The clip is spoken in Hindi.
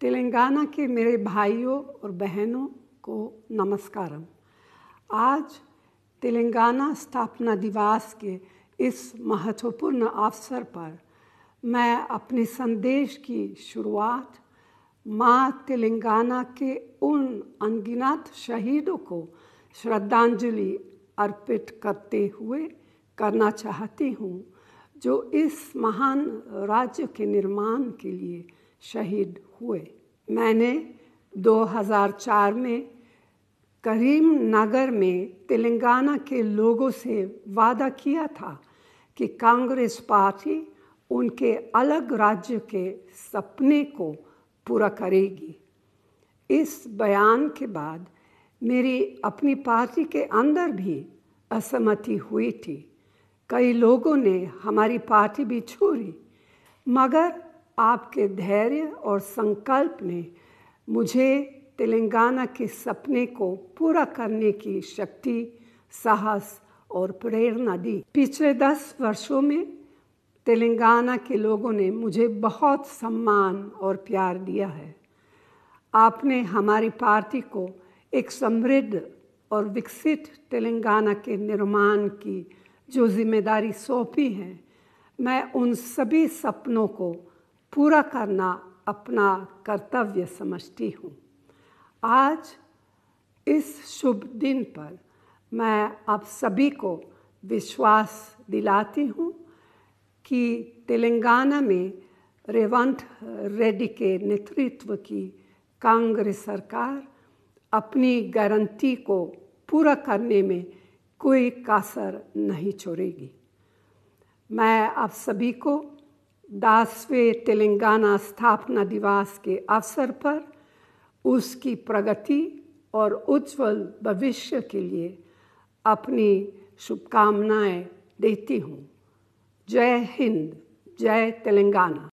तेलंगाना के मेरे भाइयों और बहनों को नमस्कारम आज तेलंगाना स्थापना दिवस के इस महत्वपूर्ण अवसर पर मैं अपने संदेश की शुरुआत माँ तेलंगाना के उन अनगिनत शहीदों को श्रद्धांजलि अर्पित करते हुए करना चाहती हूँ जो इस महान राज्य के निर्माण के लिए शहीद हुए मैंने 2004 में करीम नगर में तेलंगाना के लोगों से वादा किया था कि कांग्रेस पार्टी उनके अलग राज्य के सपने को पूरा करेगी इस बयान के बाद मेरी अपनी पार्टी के अंदर भी असहमति हुई थी कई लोगों ने हमारी पार्टी भी छोड़ी मगर आपके धैर्य और संकल्प ने मुझे तेलंगाना के सपने को पूरा करने की शक्ति साहस और प्रेरणा दी पिछले दस वर्षों में तेलंगाना के लोगों ने मुझे बहुत सम्मान और प्यार दिया है आपने हमारी पार्टी को एक समृद्ध और विकसित तेलंगाना के निर्माण की जो जिम्मेदारी सौंपी है मैं उन सभी सपनों को पूरा करना अपना कर्तव्य समझती हूँ आज इस शुभ दिन पर मैं आप सभी को विश्वास दिलाती हूँ कि तेलंगाना में रेवंत रेड्डी के नेतृत्व की कांग्रेस सरकार अपनी गारंटी को पूरा करने में कोई कासर नहीं छोड़ेगी मैं आप सभी को दासवें तेलंगाना स्थापना दिवस के अवसर पर उसकी प्रगति और उज्जवल भविष्य के लिए अपनी शुभकामनाएं देती हूँ जय हिंद जय तेलंगाना